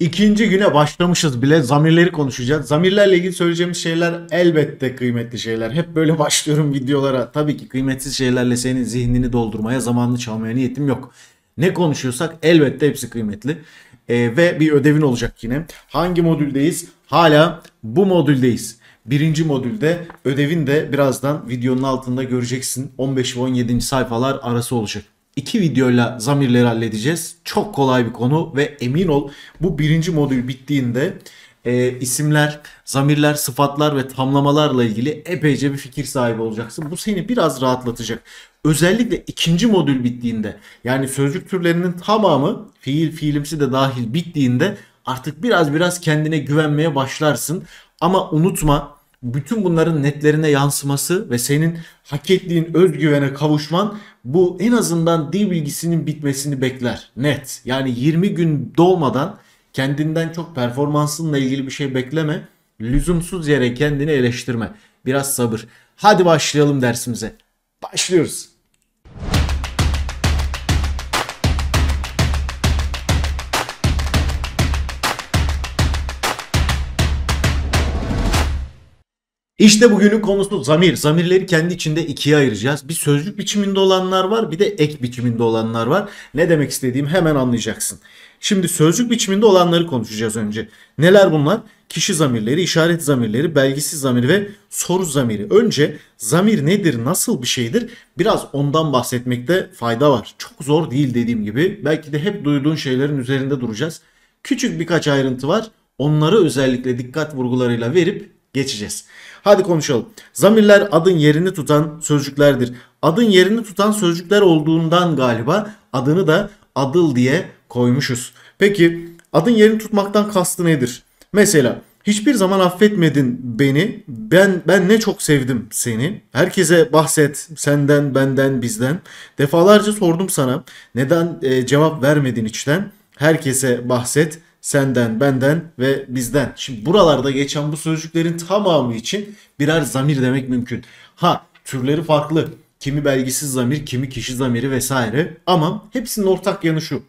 İkinci güne başlamışız bile zamirleri konuşacağız. Zamirlerle ilgili söyleyeceğimiz şeyler elbette kıymetli şeyler. Hep böyle başlıyorum videolara. Tabii ki kıymetsiz şeylerle senin zihnini doldurmaya, zamanını çalmaya niyetim yok. Ne konuşuyorsak elbette hepsi kıymetli. Ee, ve bir ödevin olacak yine. Hangi modüldeyiz? Hala bu modüldeyiz. Birinci modülde ödevin de birazdan videonun altında göreceksin. 15 ve 17. sayfalar arası olacak iki videoyla zamirleri halledeceğiz. Çok kolay bir konu ve emin ol bu birinci modül bittiğinde e, isimler, zamirler, sıfatlar ve tamlamalarla ilgili epeyce bir fikir sahibi olacaksın. Bu seni biraz rahatlatacak. Özellikle ikinci modül bittiğinde yani sözcük türlerinin tamamı fiil fiilimsi de dahil bittiğinde artık biraz biraz kendine güvenmeye başlarsın. Ama unutma bütün bunların netlerine yansıması ve senin hak ettiğin özgüvene kavuşman bu en azından dil bilgisinin bitmesini bekler. Net. Yani 20 gün dolmadan kendinden çok performansınla ilgili bir şey bekleme. Lüzumsuz yere kendini eleştirme. Biraz sabır. Hadi başlayalım dersimize. Başlıyoruz. İşte bugünün konusu zamir. Zamirleri kendi içinde ikiye ayıracağız. Bir sözcük biçiminde olanlar var bir de ek biçiminde olanlar var. Ne demek istediğimi hemen anlayacaksın. Şimdi sözcük biçiminde olanları konuşacağız önce. Neler bunlar? Kişi zamirleri, işaret zamirleri, belgisiz zamir ve soru zamiri. Önce zamir nedir, nasıl bir şeydir biraz ondan bahsetmekte fayda var. Çok zor değil dediğim gibi. Belki de hep duyduğun şeylerin üzerinde duracağız. Küçük birkaç ayrıntı var. Onları özellikle dikkat vurgularıyla verip geçeceğiz. Hadi konuşalım. Zamirler adın yerini tutan sözcüklerdir. Adın yerini tutan sözcükler olduğundan galiba adını da adıl diye koymuşuz. Peki adın yerini tutmaktan kastı nedir? Mesela hiçbir zaman affetmedin beni. Ben ben ne çok sevdim seni. Herkese bahset senden, benden, bizden. Defalarca sordum sana. Neden e, cevap vermedin içten? Herkese bahset senden, benden ve bizden. Şimdi buralarda geçen bu sözcüklerin tamamı için birer zamir demek mümkün. Ha türleri farklı. Kimi belgisiz zamir, kimi kişi zamiri vesaire. Ama hepsinin ortak yanı şu.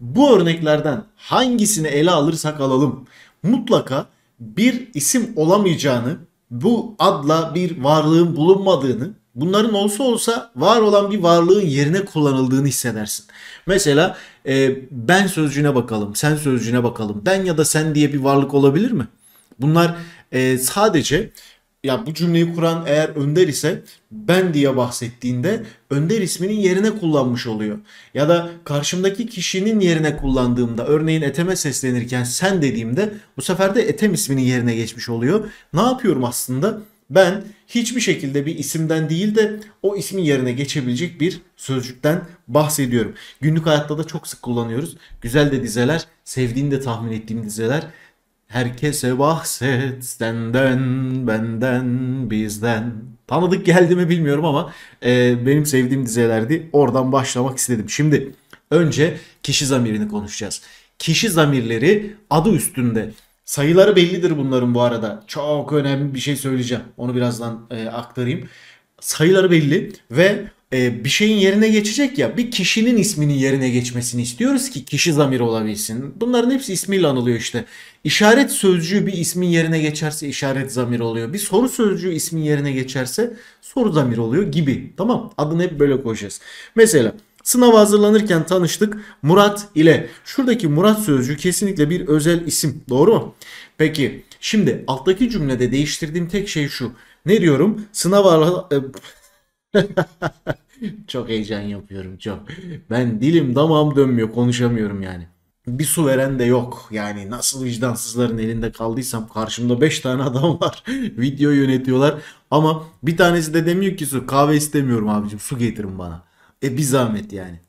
Bu örneklerden hangisini ele alırsak alalım mutlaka bir isim olamayacağını, bu adla bir varlığın bulunmadığını, bunların olsa olsa var olan bir varlığın yerine kullanıldığını hissedersin. Mesela e, ben sözcüğüne bakalım, sen sözcüğüne bakalım, ben ya da sen diye bir varlık olabilir mi? Bunlar e, sadece ya bu cümleyi kuran eğer Önder ise ben diye bahsettiğinde Önder isminin yerine kullanmış oluyor. Ya da karşımdaki kişinin yerine kullandığımda örneğin Etem'e seslenirken sen dediğimde bu sefer de Etem isminin yerine geçmiş oluyor. Ne yapıyorum aslında? Ben hiçbir şekilde bir isimden değil de o ismin yerine geçebilecek bir sözcükten bahsediyorum. Günlük hayatta da çok sık kullanıyoruz. Güzel de dizeler, sevdiğini de tahmin ettiğim dizeler. Herkese bahset senden, benden, bizden. Tanıdık geldi mi bilmiyorum ama e, benim sevdiğim dizelerdi. Oradan başlamak istedim. Şimdi önce kişi zamirini konuşacağız. Kişi zamirleri adı üstünde Sayıları bellidir bunların bu arada. Çok önemli bir şey söyleyeceğim. Onu birazdan e, aktarayım. Sayıları belli ve e, bir şeyin yerine geçecek ya bir kişinin isminin yerine geçmesini istiyoruz ki kişi zamiri olabilsin. Bunların hepsi ismiyle anılıyor işte. İşaret sözcüğü bir ismin yerine geçerse işaret zamir oluyor. Bir soru sözcüğü ismin yerine geçerse soru zamir oluyor gibi. Tamam adını hep böyle koyacağız. Mesela Sınava hazırlanırken tanıştık Murat ile. Şuradaki Murat sözcüğü kesinlikle bir özel isim. Doğru mu? Peki şimdi alttaki cümlede değiştirdiğim tek şey şu. Ne diyorum? Sınav çok heyecan yapıyorum çok. Ben dilim damağım dönmüyor konuşamıyorum yani. Bir su veren de yok. Yani nasıl vicdansızların elinde kaldıysam karşımda 5 tane adam var. Video yönetiyorlar. Ama bir tanesi de demiyor ki su kahve istemiyorum abicim su getirin bana. E bir zahmet yani.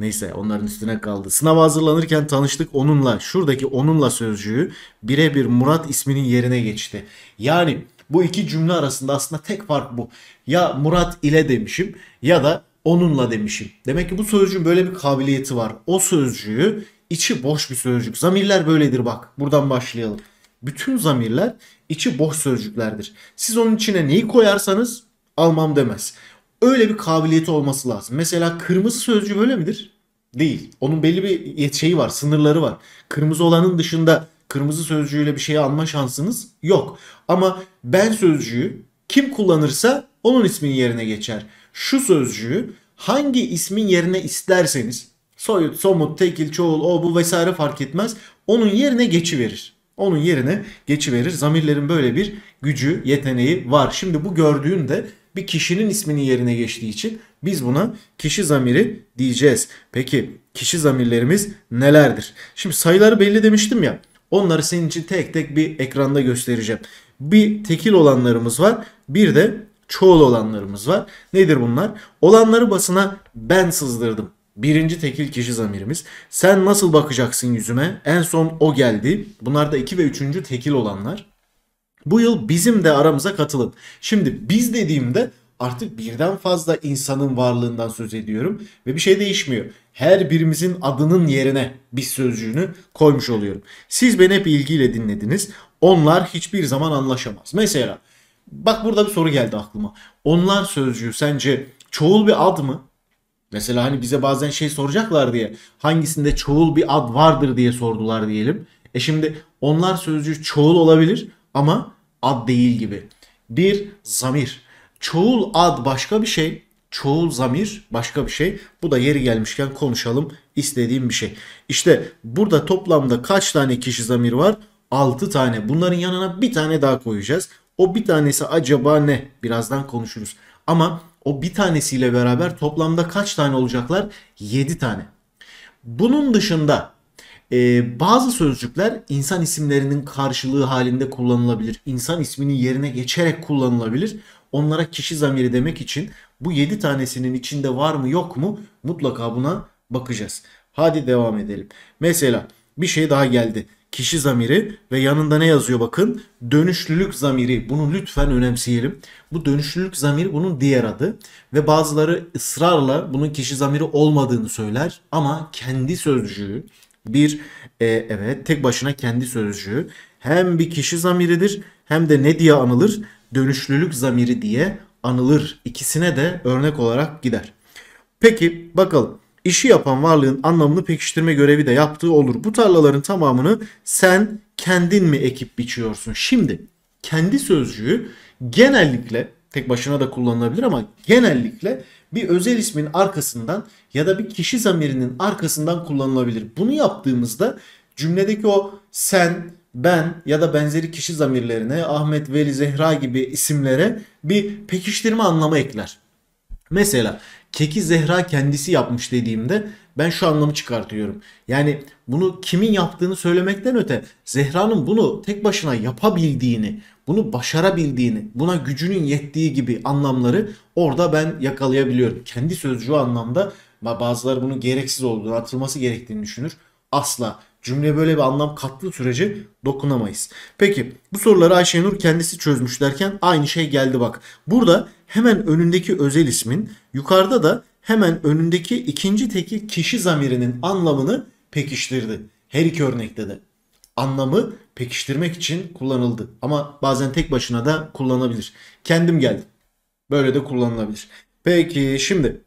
Neyse onların üstüne kaldı. Sınava hazırlanırken tanıştık onunla. Şuradaki onunla sözcüğü birebir Murat isminin yerine geçti. Yani bu iki cümle arasında aslında tek fark bu. Ya Murat ile demişim ya da onunla demişim. Demek ki bu sözcüğün böyle bir kabiliyeti var. O sözcüğü içi boş bir sözcük. Zamirler böyledir bak. Buradan başlayalım. Bütün zamirler içi boş sözcüklerdir. Siz onun içine neyi koyarsanız almam demez öyle bir kabiliyeti olması lazım. Mesela kırmızı sözcü böyle midir? Değil. Onun belli bir şeyi var, sınırları var. Kırmızı olanın dışında kırmızı sözcüğüyle bir şeyi alma şansınız yok. Ama ben sözcüğü kim kullanırsa onun ismin yerine geçer. Şu sözcüğü hangi ismin yerine isterseniz soyut, somut, tekil, çoğul, o bu vesaire fark etmez. Onun yerine geçi verir. Onun yerine geçi verir. Zamirlerin böyle bir gücü, yeteneği var. Şimdi bu gördüğün de bir kişinin isminin yerine geçtiği için biz buna kişi zamiri diyeceğiz. Peki kişi zamirlerimiz nelerdir? Şimdi sayıları belli demiştim ya. Onları senin için tek tek bir ekranda göstereceğim. Bir tekil olanlarımız var. Bir de çoğul olanlarımız var. Nedir bunlar? Olanları basına ben sızdırdım. Birinci tekil kişi zamirimiz. Sen nasıl bakacaksın yüzüme? En son o geldi. Bunlar da iki ve üçüncü tekil olanlar. Bu yıl bizim de aramıza katılın. Şimdi biz dediğimde artık birden fazla insanın varlığından söz ediyorum ve bir şey değişmiyor. Her birimizin adının yerine biz sözcüğünü koymuş oluyorum. Siz beni hep ilgiyle dinlediniz. Onlar hiçbir zaman anlaşamaz. Mesela bak burada bir soru geldi aklıma. Onlar sözcüğü sence çoğul bir ad mı? Mesela hani bize bazen şey soracaklar diye hangisinde çoğul bir ad vardır diye sordular diyelim. E şimdi onlar sözcüğü çoğul olabilir ama ad değil gibi. Bir zamir. Çoğul ad başka bir şey, çoğul zamir başka bir şey. Bu da yeri gelmişken konuşalım istediğim bir şey. İşte burada toplamda kaç tane kişi zamir var? 6 tane. Bunların yanına bir tane daha koyacağız. O bir tanesi acaba ne? Birazdan konuşuruz. Ama o bir tanesiyle beraber toplamda kaç tane olacaklar? 7 tane. Bunun dışında ee, bazı sözcükler insan isimlerinin karşılığı halinde kullanılabilir. İnsan isminin yerine geçerek kullanılabilir. Onlara kişi zamiri demek için bu 7 tanesinin içinde var mı yok mu mutlaka buna bakacağız. Hadi devam edelim. Mesela bir şey daha geldi. Kişi zamiri ve yanında ne yazıyor bakın? Dönüşlülük zamiri. Bunu lütfen önemseyelim. Bu dönüşlülük zamiri bunun diğer adı. Ve bazıları ısrarla bunun kişi zamiri olmadığını söyler. Ama kendi sözcüğü bir e, evet tek başına kendi sözcüğü hem bir kişi zamiridir hem de ne diye anılır? Dönüşlülük zamiri diye anılır. İkisine de örnek olarak gider. Peki bakalım. İşi yapan varlığın anlamını pekiştirme görevi de yaptığı olur. Bu tarlaların tamamını sen kendin mi ekip biçiyorsun? Şimdi kendi sözcüğü genellikle tek başına da kullanılabilir ama genellikle bir özel ismin arkasından ya da bir kişi zamirinin arkasından kullanılabilir. Bunu yaptığımızda cümledeki o sen, ben ya da benzeri kişi zamirlerine Ahmet, Veli, Zehra gibi isimlere bir pekiştirme anlamı ekler. Mesela keki Zehra kendisi yapmış dediğimde ben şu anlamı çıkartıyorum. Yani bunu kimin yaptığını söylemekten öte Zehra'nın bunu tek başına yapabildiğini, bunu başarabildiğini, buna gücünün yettiği gibi anlamları orada ben yakalayabiliyorum. Kendi sözcüğü anlamda bazıları bunun gereksiz olduğunu, atılması gerektiğini düşünür. Asla cümleye böyle bir anlam katlı sürece dokunamayız. Peki bu soruları Ayşenur kendisi çözmüş derken aynı şey geldi bak. Burada hemen önündeki özel ismin yukarıda da hemen önündeki ikinci teki kişi zamirinin anlamını pekiştirdi. Her iki örnekte de anlamı pekiştirmek için kullanıldı. Ama bazen tek başına da kullanılabilir. Kendim geldim. Böyle de kullanılabilir. Peki şimdi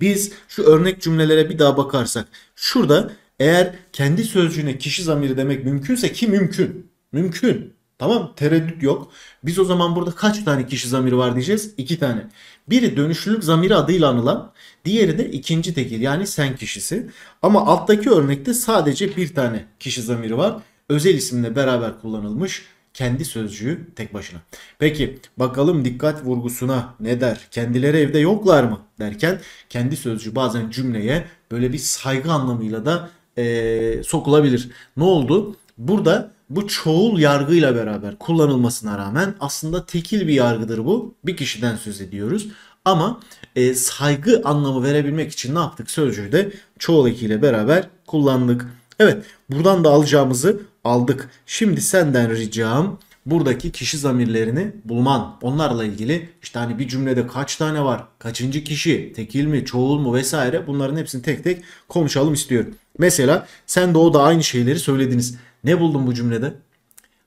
biz şu örnek cümlelere bir daha bakarsak. Şurada eğer kendi sözcüğüne kişi zamiri demek mümkünse ki mümkün. Mümkün. Tamam tereddüt yok. Biz o zaman burada kaç tane kişi zamiri var diyeceğiz? İki tane. Biri dönüşlülük zamiri adıyla anılan, diğeri de ikinci tekil yani sen kişisi. Ama alttaki örnekte sadece bir tane kişi zamiri var. Özel isimle beraber kullanılmış kendi sözcüğü tek başına. Peki bakalım dikkat vurgusuna ne der? Kendileri evde yoklar mı? Derken kendi sözcüğü bazen cümleye böyle bir saygı anlamıyla da ee, sokulabilir. Ne oldu? Burada bu çoğul yargıyla beraber kullanılmasına rağmen aslında tekil bir yargıdır bu. Bir kişiden söz ediyoruz. Ama e, saygı anlamı verebilmek için ne yaptık? Sözcüğü de çoğul ekiyle beraber kullandık. Evet buradan da alacağımızı aldık. Şimdi senden ricam buradaki kişi zamirlerini bulman. Onlarla ilgili işte hani bir cümlede kaç tane var, kaçıncı kişi, tekil mi, çoğul mu vesaire bunların hepsini tek tek konuşalım istiyorum. Mesela sen de o da aynı şeyleri söylediniz. Ne buldun bu cümlede?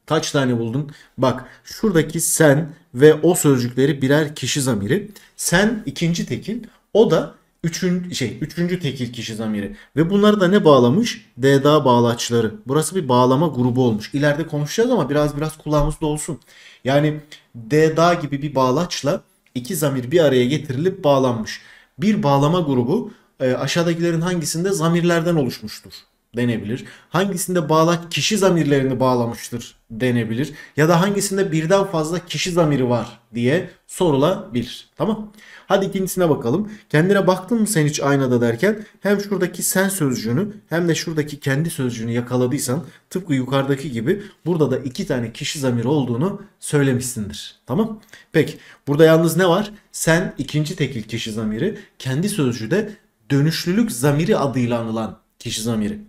Kaç tane buldun? Bak şuradaki sen ve o sözcükleri birer kişi zamiri. Sen ikinci tekil, o da üçüncü, şey, üçüncü tekil kişi zamiri. Ve bunları da ne bağlamış? Deda bağlaçları. Burası bir bağlama grubu olmuş. İleride konuşacağız ama biraz biraz kulağımızda olsun. Yani deda gibi bir bağlaçla iki zamir bir araya getirilip bağlanmış. Bir bağlama grubu e, aşağıdakilerin hangisinde zamirlerden oluşmuştur? denebilir. Hangisinde bağla kişi zamirlerini bağlamıştır denebilir. Ya da hangisinde birden fazla kişi zamiri var diye sorulabilir. Tamam. Hadi ikincisine bakalım. Kendine baktın mı sen hiç aynada derken hem şuradaki sen sözcüğünü hem de şuradaki kendi sözcüğünü yakaladıysan tıpkı yukarıdaki gibi burada da iki tane kişi zamiri olduğunu söylemişsindir. Tamam. Peki burada yalnız ne var? Sen ikinci tekil kişi zamiri kendi sözcüğü de dönüşlülük zamiri adıyla anılan kişi zamiri.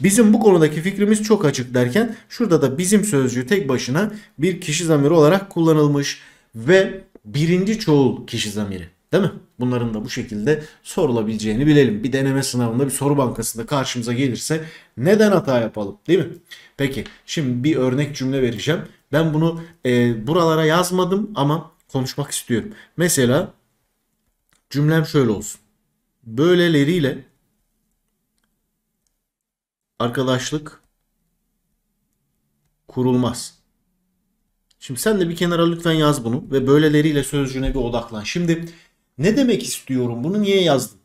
Bizim bu konudaki fikrimiz çok açık derken şurada da bizim sözcüğü tek başına bir kişi zamiri olarak kullanılmış ve birinci çoğul kişi zamiri. Değil mi? Bunların da bu şekilde sorulabileceğini bilelim. Bir deneme sınavında bir soru bankasında karşımıza gelirse neden hata yapalım değil mi? Peki şimdi bir örnek cümle vereceğim. Ben bunu e, buralara yazmadım ama konuşmak istiyorum. Mesela cümlem şöyle olsun. Böyleleriyle arkadaşlık kurulmaz. Şimdi sen de bir kenara lütfen yaz bunu ve böyleleriyle sözcüğüne bir odaklan. Şimdi ne demek istiyorum bunu niye yazdım?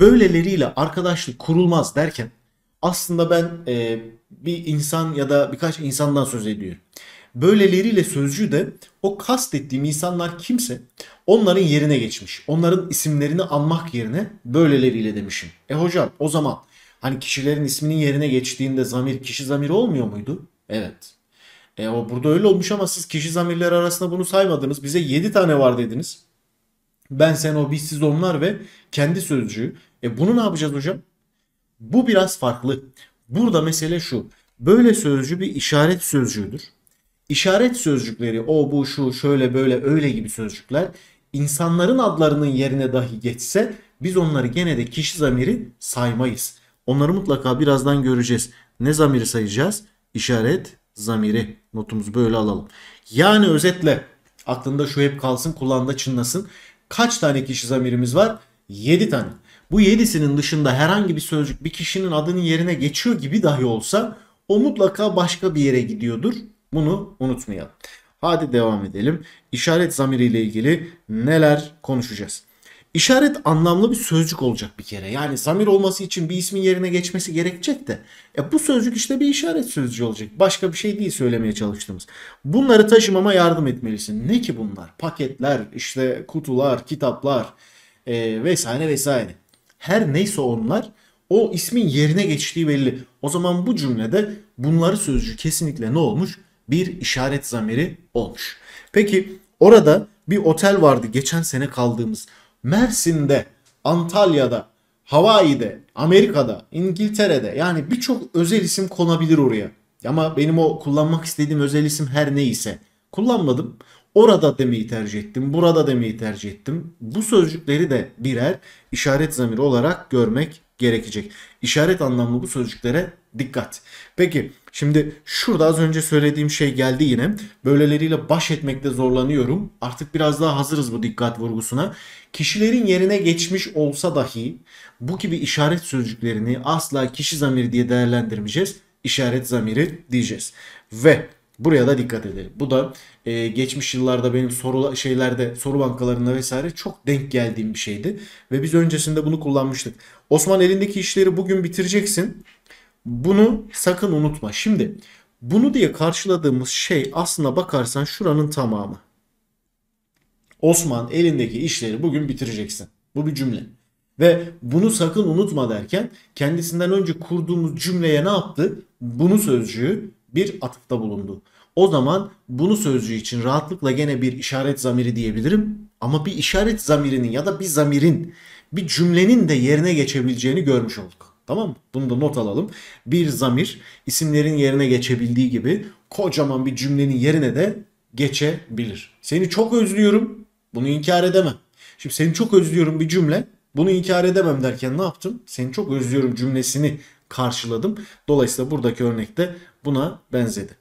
Böyleleriyle arkadaşlık kurulmaz derken aslında ben e, bir insan ya da birkaç insandan söz ediyorum. Böyleleriyle sözcüğü de o kastettiğim insanlar kimse onların yerine geçmiş. Onların isimlerini anmak yerine böyleleriyle demişim. E hocam o zaman Hani kişilerin isminin yerine geçtiğinde zamir kişi zamiri olmuyor muydu? Evet. E, o burada öyle olmuş ama siz kişi zamirleri arasında bunu saymadınız. Bize 7 tane var dediniz. Ben sen o biz siz onlar ve kendi sözcüğü. E bunu ne yapacağız hocam? Bu biraz farklı. Burada mesele şu. Böyle sözcü bir işaret sözcüğüdür. İşaret sözcükleri o bu şu şöyle böyle öyle gibi sözcükler insanların adlarının yerine dahi geçse biz onları gene de kişi zamiri saymayız. Onları mutlaka birazdan göreceğiz. Ne zamiri sayacağız? İşaret zamiri. Notumuzu böyle alalım. Yani özetle aklında şu hep kalsın kulağında çınlasın. Kaç tane kişi zamirimiz var? 7 tane. Bu 7'sinin dışında herhangi bir sözcük bir kişinin adının yerine geçiyor gibi dahi olsa o mutlaka başka bir yere gidiyordur. Bunu unutmayalım. Hadi devam edelim. İşaret zamiri ile ilgili neler konuşacağız? İşaret anlamlı bir sözcük olacak bir kere. Yani zamir olması için bir ismin yerine geçmesi gerekecek de. E bu sözcük işte bir işaret sözcüğü olacak. Başka bir şey değil söylemeye çalıştığımız. Bunları taşımama yardım etmelisin. Ne ki bunlar? Paketler, işte kutular, kitaplar e, vesaire vesaire. Her neyse onlar o ismin yerine geçtiği belli. O zaman bu cümlede bunları sözcüğü kesinlikle ne olmuş? Bir işaret zamiri olmuş. Peki orada bir otel vardı geçen sene kaldığımız. Mersin'de, Antalya'da, Hawaii'de, Amerika'da, İngiltere'de yani birçok özel isim konabilir oraya. Ama benim o kullanmak istediğim özel isim her neyse kullanmadım. Orada demeyi tercih ettim, burada demeyi tercih ettim. Bu sözcükleri de birer işaret zamiri olarak görmek gerekecek. İşaret anlamlı bu sözcüklere dikkat. Peki Şimdi şurada az önce söylediğim şey geldi yine. Böyleleriyle baş etmekte zorlanıyorum. Artık biraz daha hazırız bu dikkat vurgusuna. Kişilerin yerine geçmiş olsa dahi bu gibi işaret sözcüklerini asla kişi zamiri diye değerlendirmeyeceğiz. İşaret zamiri diyeceğiz. Ve Buraya da dikkat edelim. Bu da e, geçmiş yıllarda benim soru şeylerde soru bankalarında vesaire çok denk geldiğim bir şeydi ve biz öncesinde bunu kullanmıştık. Osman elindeki işleri bugün bitireceksin. Bunu sakın unutma. Şimdi bunu diye karşıladığımız şey aslına bakarsan şuranın tamamı. Osman elindeki işleri bugün bitireceksin. Bu bir cümle. Ve bunu sakın unutma derken kendisinden önce kurduğumuz cümleye ne yaptı? Bunu sözcüğü bir atıfta bulundu. O zaman bunu sözcüğü için rahatlıkla gene bir işaret zamiri diyebilirim. Ama bir işaret zamirinin ya da bir zamirin bir cümlenin de yerine geçebileceğini görmüş olduk. Tamam mı? Bunu da not alalım. Bir zamir isimlerin yerine geçebildiği gibi kocaman bir cümlenin yerine de geçebilir. Seni çok özlüyorum. Bunu inkar edemem. Şimdi seni çok özlüyorum bir cümle. Bunu inkar edemem derken ne yaptım? Seni çok özlüyorum cümlesini karşıladım. Dolayısıyla buradaki örnekte buna benzedi.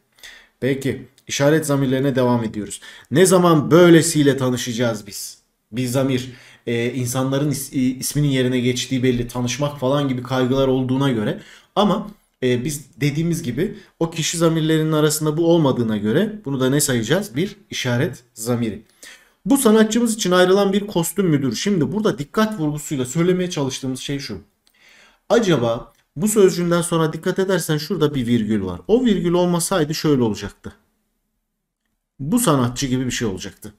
Peki işaret zamirlerine devam ediyoruz. Ne zaman böylesiyle tanışacağız biz? Bir zamir e, insanların is, isminin yerine geçtiği belli, tanışmak falan gibi kaygılar olduğuna göre ama e, biz dediğimiz gibi o kişi zamirlerinin arasında bu olmadığına göre bunu da ne sayacağız? Bir işaret zamiri. Bu sanatçımız için ayrılan bir kostüm müdür. Şimdi burada dikkat vurgusuyla söylemeye çalıştığımız şey şu. Acaba bu sözcüğünden sonra dikkat edersen şurada bir virgül var. O virgül olmasaydı şöyle olacaktı. Bu sanatçı gibi bir şey olacaktı.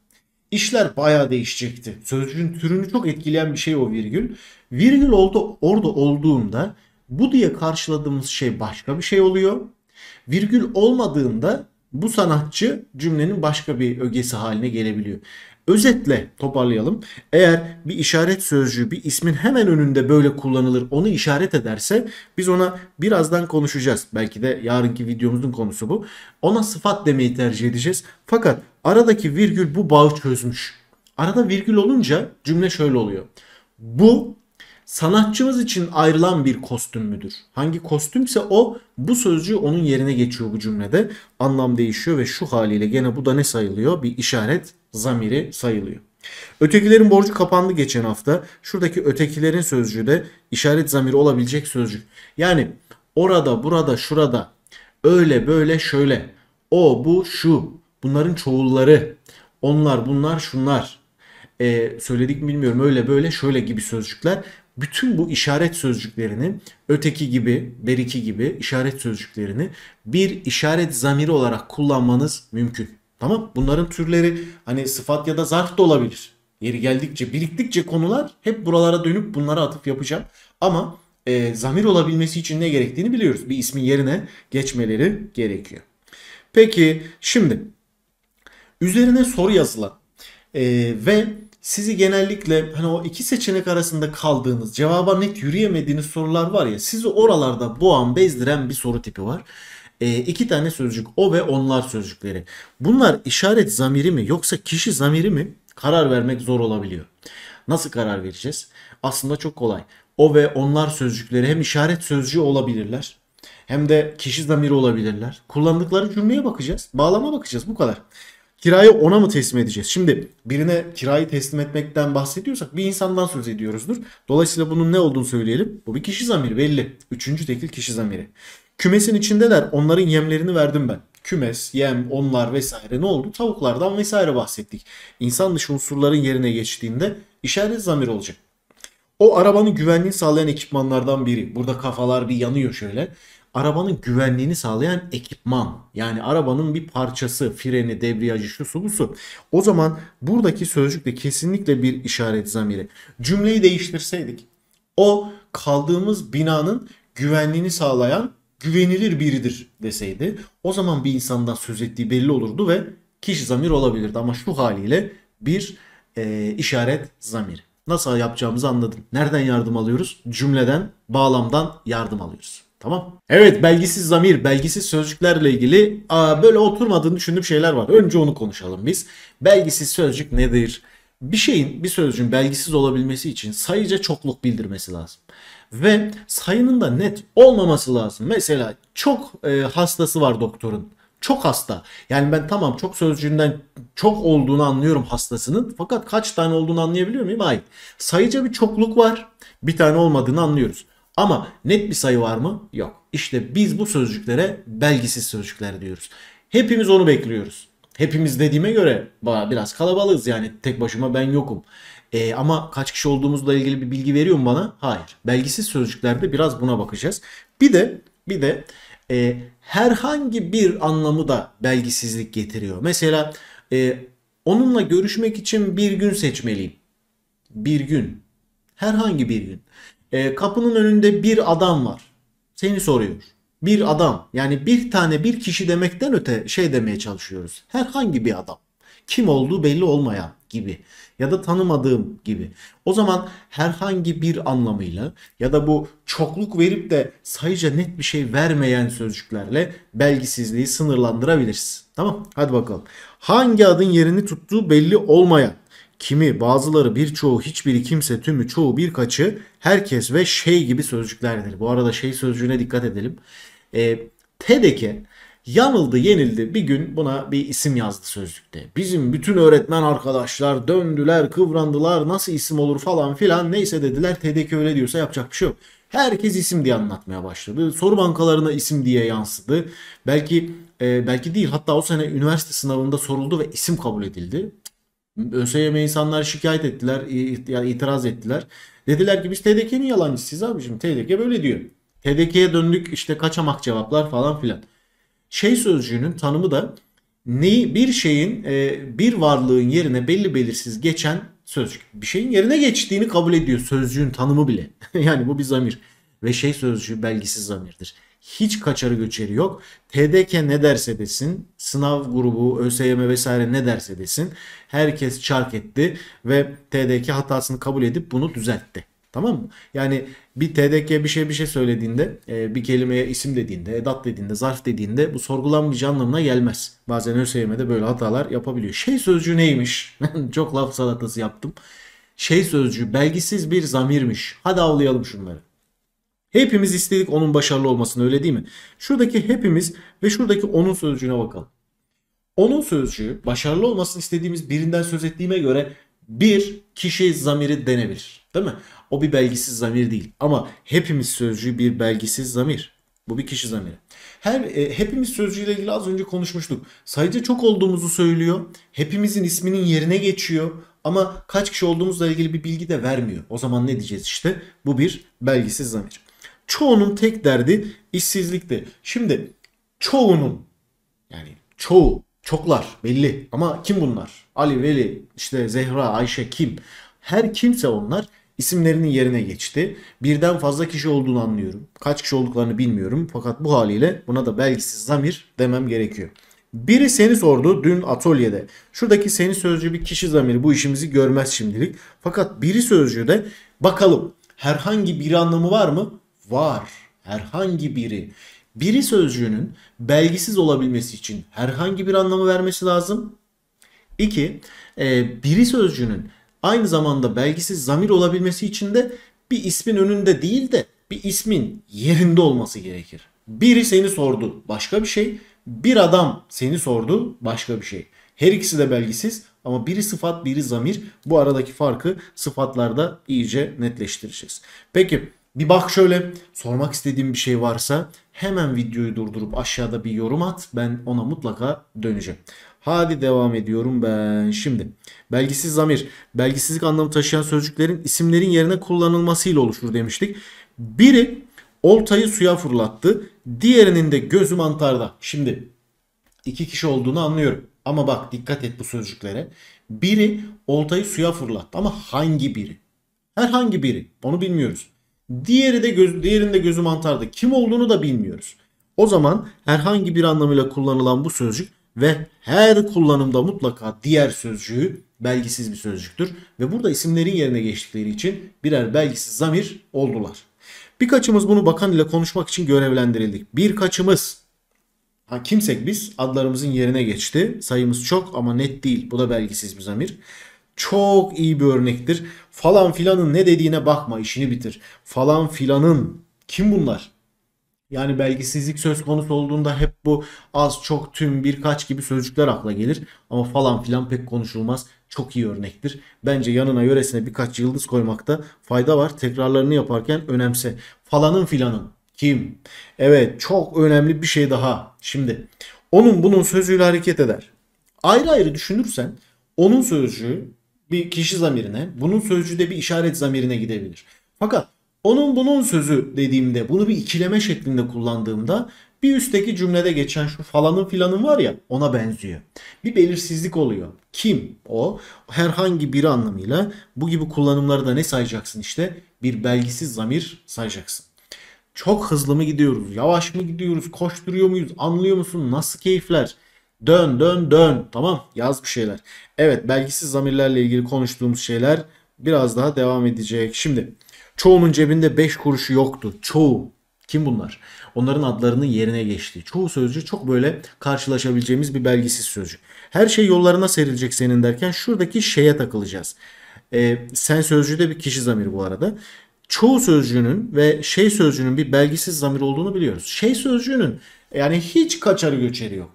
İşler baya değişecekti. Sözcüğün türünü çok etkileyen bir şey o virgül. Virgül oldu, orada olduğunda bu diye karşıladığımız şey başka bir şey oluyor. Virgül olmadığında bu sanatçı cümlenin başka bir ögesi haline gelebiliyor. Özetle toparlayalım. Eğer bir işaret sözcüğü bir ismin hemen önünde böyle kullanılır onu işaret ederse biz ona birazdan konuşacağız. Belki de yarınki videomuzun konusu bu. Ona sıfat demeyi tercih edeceğiz. Fakat aradaki virgül bu bağı çözmüş. Arada virgül olunca cümle şöyle oluyor. Bu sanatçımız için ayrılan bir kostüm müdür? Hangi kostümse o bu sözcüğü onun yerine geçiyor bu cümlede. Anlam değişiyor ve şu haliyle gene bu da ne sayılıyor? Bir işaret zamiri sayılıyor. Ötekilerin borcu kapandı geçen hafta. Şuradaki ötekilerin sözcüğü de işaret zamiri olabilecek sözcük. Yani orada, burada, şurada, öyle, böyle, şöyle, o, bu, şu, bunların çoğulları, onlar, bunlar, şunlar, ee, söyledik mi bilmiyorum öyle, böyle, şöyle gibi sözcükler. Bütün bu işaret sözcüklerini öteki gibi, beriki gibi işaret sözcüklerini bir işaret zamiri olarak kullanmanız mümkün. Tamam bunların türleri hani sıfat ya da zarf da olabilir. Yeri geldikçe biriktikçe konular hep buralara dönüp bunlara atıf yapacağım. Ama e, zamir olabilmesi için ne gerektiğini biliyoruz. Bir ismin yerine geçmeleri gerekiyor. Peki şimdi üzerine soru yazılan e, ve sizi genellikle hani o iki seçenek arasında kaldığınız, cevaba net yürüyemediğiniz sorular var ya sizi oralarda boğan, bezdiren bir soru tipi var e, iki tane sözcük o ve onlar sözcükleri. Bunlar işaret zamiri mi yoksa kişi zamiri mi karar vermek zor olabiliyor. Nasıl karar vereceğiz? Aslında çok kolay. O ve onlar sözcükleri hem işaret sözcüğü olabilirler hem de kişi zamiri olabilirler. Kullandıkları cümleye bakacağız. Bağlama bakacağız bu kadar. Kirayı ona mı teslim edeceğiz? Şimdi birine kirayı teslim etmekten bahsediyorsak bir insandan söz ediyoruzdur. Dolayısıyla bunun ne olduğunu söyleyelim. Bu bir kişi zamiri belli. Üçüncü tekil kişi zamiri. Kümesin içindeler. Onların yemlerini verdim ben. Kümes, yem, onlar vesaire ne oldu? Tavuklardan vesaire bahsettik. İnsan dışı unsurların yerine geçtiğinde işaret zamir olacak. O arabanın güvenliğini sağlayan ekipmanlardan biri. Burada kafalar bir yanıyor şöyle. Arabanın güvenliğini sağlayan ekipman. Yani arabanın bir parçası, freni, debriyajı, şu su bu su. O zaman buradaki sözcük de kesinlikle bir işaret zamiri. Cümleyi değiştirseydik. O kaldığımız binanın güvenliğini sağlayan güvenilir biridir deseydi o zaman bir insandan söz ettiği belli olurdu ve kişi zamir olabilirdi. Ama şu haliyle bir e, işaret zamir. Nasıl yapacağımızı anladın. Nereden yardım alıyoruz? Cümleden, bağlamdan yardım alıyoruz. Tamam. Evet belgisiz zamir, belgisiz sözcüklerle ilgili aa, böyle oturmadığını düşündüğüm şeyler var. Önce onu konuşalım biz. Belgisiz sözcük nedir? Bir şeyin, bir sözcüğün belgisiz olabilmesi için sayıca çokluk bildirmesi lazım. Ve sayının da net olmaması lazım. Mesela çok e, hastası var doktorun. Çok hasta. Yani ben tamam çok sözcüğünden çok olduğunu anlıyorum hastasının. Fakat kaç tane olduğunu anlayabiliyor muyum? Hayır. Sayıca bir çokluk var. Bir tane olmadığını anlıyoruz. Ama net bir sayı var mı? Yok. İşte biz bu sözcüklere belgisiz sözcükler diyoruz. Hepimiz onu bekliyoruz. Hepimiz dediğime göre biraz kalabalığız yani tek başıma ben yokum. E, ama kaç kişi olduğumuzla ilgili bir bilgi veriyor mu bana? Hayır. Belgisiz sözcüklerde biraz buna bakacağız. Bir de bir de e, herhangi bir anlamı da belgisizlik getiriyor. Mesela e, onunla görüşmek için bir gün seçmeliyim. Bir gün. Herhangi bir gün. E, kapının önünde bir adam var. Seni soruyor. Bir adam. Yani bir tane bir kişi demekten öte şey demeye çalışıyoruz. Herhangi bir adam. Kim olduğu belli olmayan gibi ya da tanımadığım gibi. O zaman herhangi bir anlamıyla ya da bu çokluk verip de sayıca net bir şey vermeyen sözcüklerle belgisizliği sınırlandırabiliriz. Tamam hadi bakalım. Hangi adın yerini tuttuğu belli olmayan, kimi, bazıları, birçoğu, hiçbiri, kimse, tümü, çoğu, birkaçı, herkes ve şey gibi sözcüklerdir. Bu arada şey sözcüğüne dikkat edelim. E, ee, T'deki Yanıldı yenildi bir gün buna bir isim yazdı sözlükte. Bizim bütün öğretmen arkadaşlar döndüler kıvrandılar nasıl isim olur falan filan neyse dediler TDK öyle diyorsa yapacak bir şey yok. Herkes isim diye anlatmaya başladı. Soru bankalarına isim diye yansıdı. Belki e, belki değil hatta o sene üniversite sınavında soruldu ve isim kabul edildi. ÖSYM insanlar şikayet ettiler, yani itiraz ettiler. Dediler ki biz TDK'nin yalancısıyız abicim. TDK böyle diyor. TDK'ye döndük işte kaçamak cevaplar falan filan. Şey sözcüğünün tanımı da neyi bir şeyin e, bir varlığın yerine belli belirsiz geçen sözcük. Bir şeyin yerine geçtiğini kabul ediyor sözcüğün tanımı bile. yani bu bir zamir ve şey sözcüğü belgisiz zamirdir. Hiç kaçarı göçeri yok. TDK ne derse desin, sınav grubu, ÖSYM vesaire ne derse desin herkes çark etti ve TDK hatasını kabul edip bunu düzeltti. Tamam mı? Yani bir TDK bir şey bir şey söylediğinde, e, bir kelimeye isim dediğinde, edat dediğinde, zarf dediğinde bu sorgulanmayacağı anlamına gelmez. Bazen ÖSYM'de böyle hatalar yapabiliyor. Şey sözcüğü neymiş? Çok laf salatası yaptım. Şey sözcüğü belgisiz bir zamirmiş. Hadi avlayalım şunları. Hepimiz istedik onun başarılı olmasını öyle değil mi? Şuradaki hepimiz ve şuradaki onun sözcüğüne bakalım. Onun sözcüğü başarılı olmasını istediğimiz birinden söz ettiğime göre bir kişi zamiri denebilir. Değil mi? O bir belgisiz zamir değil. Ama hepimiz sözcüğü bir belgisiz zamir. Bu bir kişi zamiri. Her e, hepimiz sözcüğüyle ilgili az önce konuşmuştuk. Sayıca çok olduğumuzu söylüyor. Hepimizin isminin yerine geçiyor ama kaç kişi olduğumuzla ilgili bir bilgi de vermiyor. O zaman ne diyeceğiz işte? Bu bir belgisiz zamir. Çoğunun tek derdi işsizlikti. Şimdi çoğunun yani çoğu çoklar belli ama kim bunlar? Ali, Veli, işte Zehra, Ayşe kim? Her kimse onlar isimlerinin yerine geçti. Birden fazla kişi olduğunu anlıyorum. Kaç kişi olduklarını bilmiyorum. Fakat bu haliyle buna da belgisiz zamir demem gerekiyor. Biri seni sordu dün atölyede. Şuradaki seni sözcü bir kişi zamiri bu işimizi görmez şimdilik. Fakat biri sözcü de bakalım herhangi bir anlamı var mı? Var. Herhangi biri. Biri sözcüğünün belgisiz olabilmesi için herhangi bir anlamı vermesi lazım. İki, e, biri sözcüğünün aynı zamanda belgisiz zamir olabilmesi için de bir ismin önünde değil de bir ismin yerinde olması gerekir. Biri seni sordu başka bir şey. Bir adam seni sordu başka bir şey. Her ikisi de belgisiz ama biri sıfat biri zamir. Bu aradaki farkı sıfatlarda iyice netleştireceğiz. Peki bir bak şöyle sormak istediğim bir şey varsa hemen videoyu durdurup aşağıda bir yorum at. Ben ona mutlaka döneceğim. Hadi devam ediyorum ben şimdi. Belgisiz zamir, belgisizlik anlamı taşıyan sözcüklerin isimlerin yerine kullanılmasıyla oluşur demiştik. Biri oltayı suya fırlattı. Diğerinin de gözü mantarda. Şimdi iki kişi olduğunu anlıyorum. Ama bak dikkat et bu sözcüklere. Biri oltayı suya fırlattı ama hangi biri? Herhangi biri. Onu bilmiyoruz. Diğeri de göz, diğerinde gözü mantarda. Kim olduğunu da bilmiyoruz. O zaman herhangi bir anlamıyla kullanılan bu sözcük ve her kullanımda mutlaka diğer sözcüğü belgisiz bir sözcüktür. Ve burada isimlerin yerine geçtikleri için birer belgisiz zamir oldular. Birkaçımız bunu bakan ile konuşmak için görevlendirildik. Birkaçımız ha, kimsek biz adlarımızın yerine geçti. Sayımız çok ama net değil. Bu da belgisiz bir zamir. Çok iyi bir örnektir. Falan filanın ne dediğine bakma işini bitir. Falan filanın kim bunlar? Yani belgisizlik söz konusu olduğunda hep bu az, çok, tüm, birkaç gibi sözcükler akla gelir. Ama falan filan pek konuşulmaz. Çok iyi örnektir. Bence yanına yöresine birkaç yıldız koymakta fayda var. Tekrarlarını yaparken önemse. Falanın filanın. Kim? Evet çok önemli bir şey daha. Şimdi onun bunun sözüyle hareket eder. Ayrı ayrı düşünürsen onun sözcüğü bir kişi zamirine, bunun sözcüğü de bir işaret zamirine gidebilir. Fakat onun bunun sözü dediğimde bunu bir ikileme şeklinde kullandığımda bir üstteki cümlede geçen şu falanın filanın var ya ona benziyor. Bir belirsizlik oluyor. Kim o? Herhangi bir anlamıyla bu gibi kullanımları da ne sayacaksın işte? Bir belgisiz zamir sayacaksın. Çok hızlı mı gidiyoruz? Yavaş mı gidiyoruz? Koşturuyor muyuz? Anlıyor musun? Nasıl keyifler? Dön dön dön. Tamam yaz bir şeyler. Evet belgisiz zamirlerle ilgili konuştuğumuz şeyler biraz daha devam edecek. Şimdi Çoğunun cebinde 5 kuruşu yoktu. Çoğu. Kim bunlar? Onların adlarının yerine geçti. Çoğu sözcü çok böyle karşılaşabileceğimiz bir belgisiz sözcü. Her şey yollarına serilecek senin derken şuradaki şeye takılacağız. E, sen sözcüğü de bir kişi zamiri bu arada. Çoğu sözcüğünün ve şey sözcüğünün bir belgisiz zamir olduğunu biliyoruz. Şey sözcüğünün yani hiç kaçarı göçeri yok.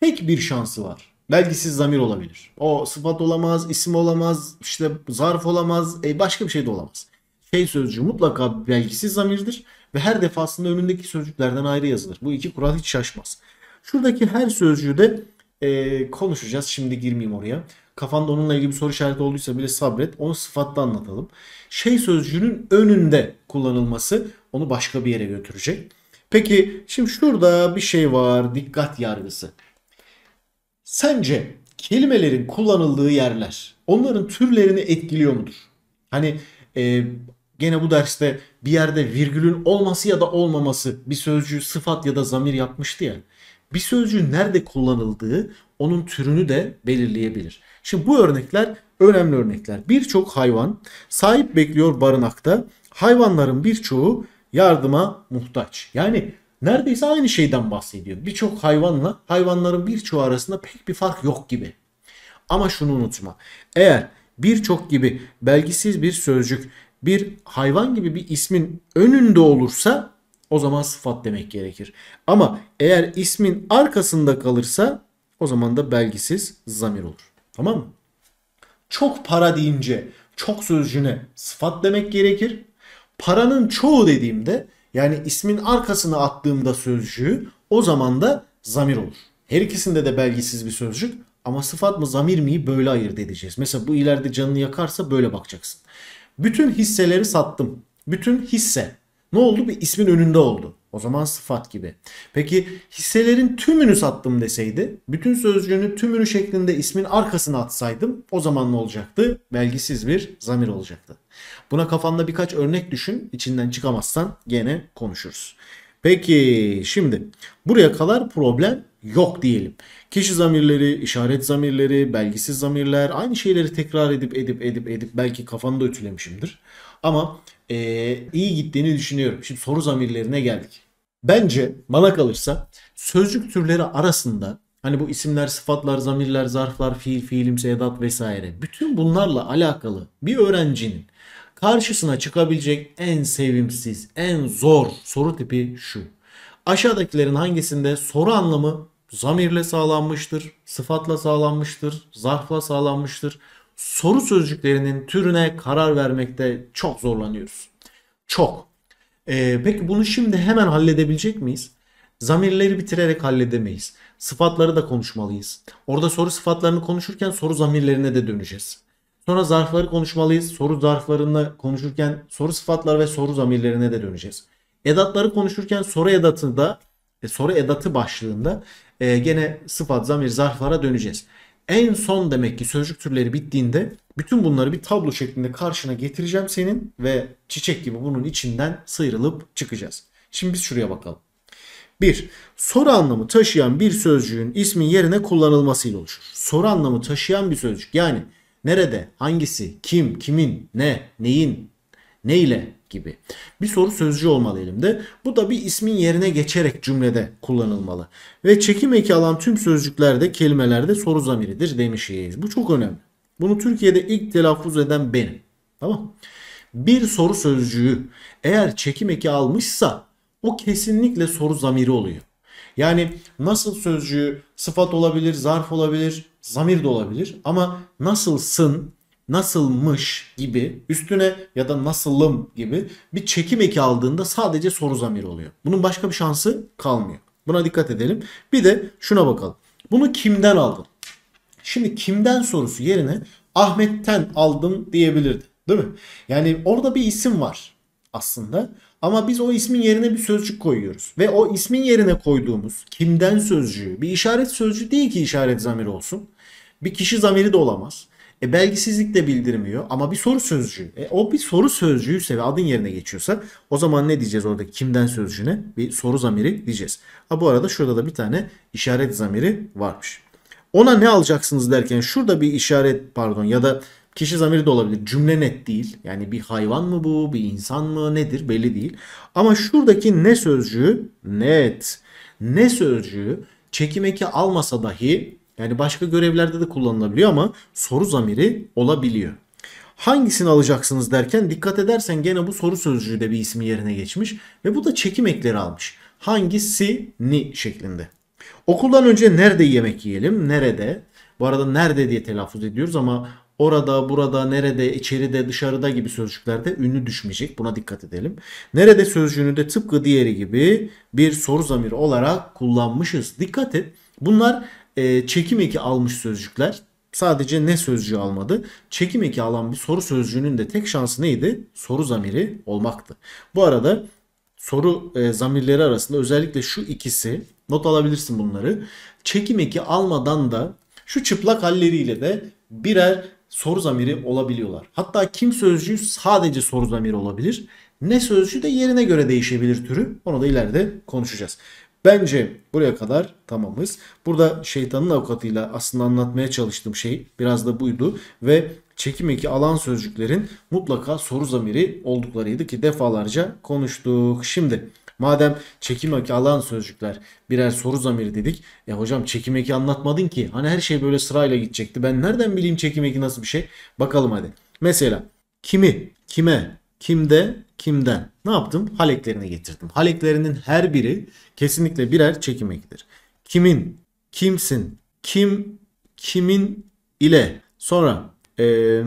Tek bir şansı var. Belgisiz zamir olabilir. O sıfat olamaz, isim olamaz, işte zarf olamaz, e, başka bir şey de olamaz şey sözcüğü mutlaka belgisiz zamirdir ve her defasında önündeki sözcüklerden ayrı yazılır. Bu iki kural hiç şaşmaz. Şuradaki her sözcüğü de e, konuşacağız. Şimdi girmeyeyim oraya. Kafanda onunla ilgili bir soru işareti olduysa bile sabret. Onu sıfatla anlatalım. Şey sözcüğünün önünde kullanılması onu başka bir yere götürecek. Peki şimdi şurada bir şey var. Dikkat yargısı. Sence kelimelerin kullanıldığı yerler onların türlerini etkiliyor mudur? Hani e, Gene bu derste bir yerde virgülün olması ya da olmaması bir sözcüğü sıfat ya da zamir yapmıştı ya. Bir sözcüğün nerede kullanıldığı onun türünü de belirleyebilir. Şimdi bu örnekler önemli örnekler. Birçok hayvan sahip bekliyor barınakta. Hayvanların birçoğu yardıma muhtaç. Yani neredeyse aynı şeyden bahsediyor. Birçok hayvanla hayvanların birçoğu arasında pek bir fark yok gibi. Ama şunu unutma. Eğer birçok gibi belgisiz bir sözcük bir hayvan gibi bir ismin önünde olursa o zaman sıfat demek gerekir. Ama eğer ismin arkasında kalırsa o zaman da belgisiz zamir olur. Tamam mı? Çok para deyince çok sözcüğüne sıfat demek gerekir. Paranın çoğu dediğimde yani ismin arkasına attığımda sözcüğü o zaman da zamir olur. Her ikisinde de belgisiz bir sözcük ama sıfat mı zamir miyi böyle ayırt edeceğiz. Mesela bu ileride canını yakarsa böyle bakacaksın. Bütün hisseleri sattım. Bütün hisse. Ne oldu? Bir ismin önünde oldu. O zaman sıfat gibi. Peki hisselerin tümünü sattım deseydi, bütün sözcüğünü tümünü şeklinde ismin arkasına atsaydım o zaman ne olacaktı? Belgisiz bir zamir olacaktı. Buna kafanda birkaç örnek düşün, içinden çıkamazsan gene konuşuruz. Peki şimdi buraya kadar problem yok diyelim. Kişi zamirleri, işaret zamirleri, belgisiz zamirler aynı şeyleri tekrar edip edip edip edip belki kafanda ütülemişimdir. Ama e, iyi gittiğini düşünüyorum. Şimdi soru zamirlerine geldik. Bence bana kalırsa sözcük türleri arasında hani bu isimler, sıfatlar, zamirler, zarflar, fiil, fiilimsi, edat vesaire bütün bunlarla alakalı bir öğrencinin Karşısına çıkabilecek en sevimsiz, en zor soru tipi şu. Aşağıdakilerin hangisinde soru anlamı zamirle sağlanmıştır, sıfatla sağlanmıştır, zarfla sağlanmıştır? Soru sözcüklerinin türüne karar vermekte çok zorlanıyoruz. Çok. Ee, peki bunu şimdi hemen halledebilecek miyiz? Zamirleri bitirerek halledemeyiz. Sıfatları da konuşmalıyız. Orada soru sıfatlarını konuşurken soru zamirlerine de döneceğiz. Sonra zarfları konuşmalıyız. Soru zarflarını konuşurken soru sıfatları ve soru zamirlerine de döneceğiz. Edatları konuşurken soru edatı da e, soru edatı başlığında e, gene sıfat, zamir, zarflara döneceğiz. En son demek ki sözcük türleri bittiğinde bütün bunları bir tablo şeklinde karşına getireceğim senin ve çiçek gibi bunun içinden sıyrılıp çıkacağız. Şimdi biz şuraya bakalım. 1. Soru anlamı taşıyan bir sözcüğün ismin yerine kullanılmasıyla oluşur. Soru anlamı taşıyan bir sözcük yani nerede, hangisi, kim, kimin, ne, neyin, neyle gibi. Bir soru sözcü olmalı elimde. Bu da bir ismin yerine geçerek cümlede kullanılmalı. Ve çekim eki alan tüm sözcüklerde, kelimelerde soru zamiridir demişiz. Bu çok önemli. Bunu Türkiye'de ilk telaffuz eden benim. Tamam Bir soru sözcüğü eğer çekim eki almışsa o kesinlikle soru zamiri oluyor. Yani nasıl sözcüğü sıfat olabilir, zarf olabilir, zamir de olabilir ama nasılsın, nasılmış gibi üstüne ya da nasılım gibi bir çekim eki aldığında sadece soru zamir oluyor. Bunun başka bir şansı kalmıyor. Buna dikkat edelim. Bir de şuna bakalım. Bunu kimden aldın? Şimdi kimden sorusu yerine Ahmet'ten aldım diyebilirdi. Değil mi? Yani orada bir isim var aslında. Ama biz o ismin yerine bir sözcük koyuyoruz. Ve o ismin yerine koyduğumuz kimden sözcüğü bir işaret sözcüğü değil ki işaret zamiri olsun. Bir kişi zamiri de olamaz. E belgisizlik de bildirmiyor ama bir soru sözcüğü. E o bir soru sözcüğüyse ve adın yerine geçiyorsa o zaman ne diyeceğiz orada kimden sözcüğüne? Bir soru zamiri diyeceğiz. Ha bu arada şurada da bir tane işaret zamiri varmış. Ona ne alacaksınız derken şurada bir işaret pardon ya da Kişi zamiri de olabilir. Cümle net değil. Yani bir hayvan mı bu, bir insan mı nedir belli değil. Ama şuradaki ne sözcüğü net. Ne sözcüğü çekim eki almasa dahi yani başka görevlerde de kullanılabiliyor ama soru zamiri olabiliyor. Hangisini alacaksınız derken dikkat edersen gene bu soru sözcüğü de bir ismi yerine geçmiş ve bu da çekim ekleri almış. Hangisi ni şeklinde. Okuldan önce nerede yemek yiyelim? Nerede? Bu arada nerede diye telaffuz ediyoruz ama Orada, burada, nerede, içeride, dışarıda gibi sözcüklerde ünlü düşmeyecek. Buna dikkat edelim. Nerede sözcüğünü de tıpkı diğeri gibi bir soru zamiri olarak kullanmışız. Dikkat et. Bunlar e, çekim eki almış sözcükler. Sadece ne sözcüğü almadı? Çekim eki alan bir soru sözcüğünün de tek şansı neydi? Soru zamiri olmaktı. Bu arada soru e, zamirleri arasında özellikle şu ikisi not alabilirsin bunları. Çekim eki almadan da şu çıplak halleriyle de birer soru zamiri olabiliyorlar. Hatta kim sözcüğü sadece soru zamiri olabilir. Ne sözcüğü de yerine göre değişebilir türü. Onu da ileride konuşacağız. Bence buraya kadar tamamız. Burada şeytanın avukatıyla aslında anlatmaya çalıştığım şey biraz da buydu. Ve çekim eki alan sözcüklerin mutlaka soru zamiri olduklarıydı ki defalarca konuştuk. Şimdi Madem çekimeki eki alan sözcükler birer soru zamiri dedik. Ya e hocam çekimeki anlatmadın ki. Hani her şey böyle sırayla gidecekti. Ben nereden bileyim çekimeki nasıl bir şey? Bakalım hadi. Mesela kimi, kime, kimde, kimden. Ne yaptım? Haleklerini getirdim. Haleklerinin her biri kesinlikle birer çekim Kimin, kimsin, kim, kimin ile. Sonra ee,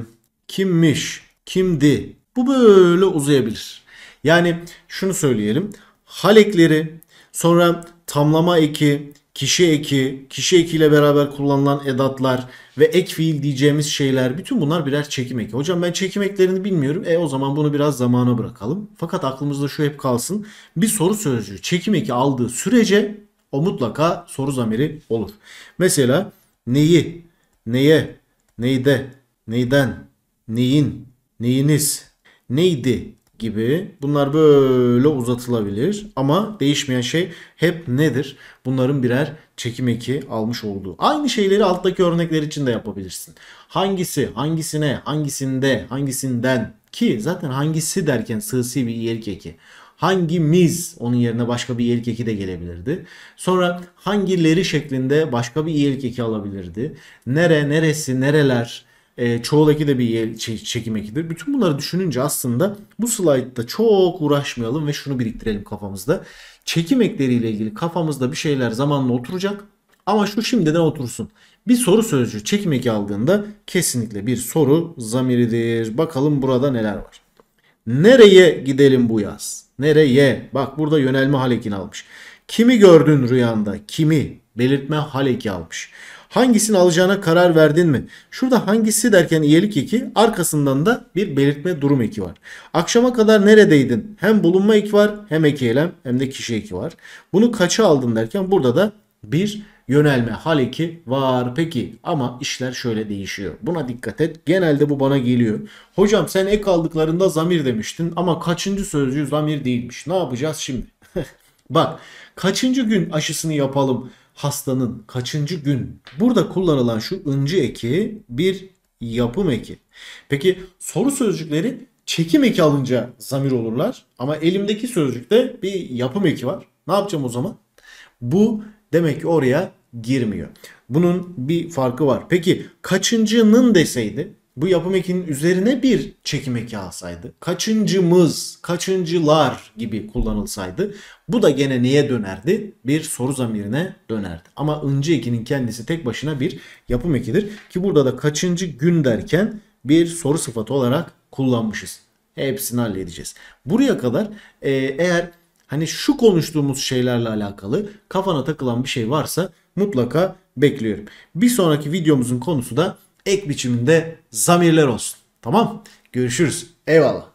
kimmiş, kimdi. Bu böyle uzayabilir. Yani şunu söyleyelim hal sonra tamlama eki, kişi eki, kişi ekiyle beraber kullanılan edatlar ve ek fiil diyeceğimiz şeyler bütün bunlar birer çekim eki. Hocam ben çekim eklerini bilmiyorum. E o zaman bunu biraz zamana bırakalım. Fakat aklımızda şu hep kalsın. Bir soru sözcüğü çekim eki aldığı sürece o mutlaka soru zamiri olur. Mesela neyi, neye, neyde, neyden, neyin, neyiniz, neydi, gibi bunlar böyle uzatılabilir ama değişmeyen şey hep nedir? Bunların birer çekim eki almış olduğu. Aynı şeyleri alttaki örnekler için de yapabilirsin. Hangisi, hangisine, hangisinde, hangisinden ki zaten hangisi derken sığsi bir iyelik eki. Hangimiz onun yerine başka bir iyelik eki de gelebilirdi. Sonra hangileri şeklinde başka bir iyelik eki alabilirdi. Nere, neresi, nereler, e, çoğul eki de bir çekim ekidir. Bütün bunları düşününce aslında bu slaytta çok uğraşmayalım ve şunu biriktirelim kafamızda. Çekim ekleriyle ilgili kafamızda bir şeyler zamanla oturacak. Ama şu şimdiden otursun. Bir soru sözcüğü çekim eki aldığında kesinlikle bir soru zamiridir. Bakalım burada neler var. Nereye gidelim bu yaz? Nereye? Bak burada yönelme halekini almış. Kimi gördün rüyanda? Kimi? Belirtme haleki almış hangisini alacağına karar verdin mi? Şurada hangisi derken iyilik eki arkasından da bir belirtme durum eki var. Akşama kadar neredeydin? Hem bulunma eki var hem eki eylem hem de kişi eki var. Bunu kaça aldın derken burada da bir yönelme hal eki var. Peki ama işler şöyle değişiyor. Buna dikkat et. Genelde bu bana geliyor. Hocam sen ek aldıklarında zamir demiştin ama kaçıncı sözcüğü zamir değilmiş. Ne yapacağız şimdi? Bak kaçıncı gün aşısını yapalım? hastanın kaçıncı gün? Burada kullanılan şu ıncı eki bir yapım eki. Peki soru sözcükleri çekim eki alınca zamir olurlar. Ama elimdeki sözcükte bir yapım eki var. Ne yapacağım o zaman? Bu demek ki oraya girmiyor. Bunun bir farkı var. Peki kaçıncının deseydi bu yapım ekinin üzerine bir çekim eki alsaydı, kaçıncımız, kaçıncılar gibi kullanılsaydı bu da gene neye dönerdi? Bir soru zamirine dönerdi. Ama ıncı ekinin kendisi tek başına bir yapım ekidir ki burada da kaçıncı gün derken bir soru sıfatı olarak kullanmışız. Hepsini halledeceğiz. Buraya kadar e, eğer hani şu konuştuğumuz şeylerle alakalı kafana takılan bir şey varsa mutlaka bekliyorum. Bir sonraki videomuzun konusu da ek biçiminde zamirler olsun. Tamam? Görüşürüz. Eyvallah.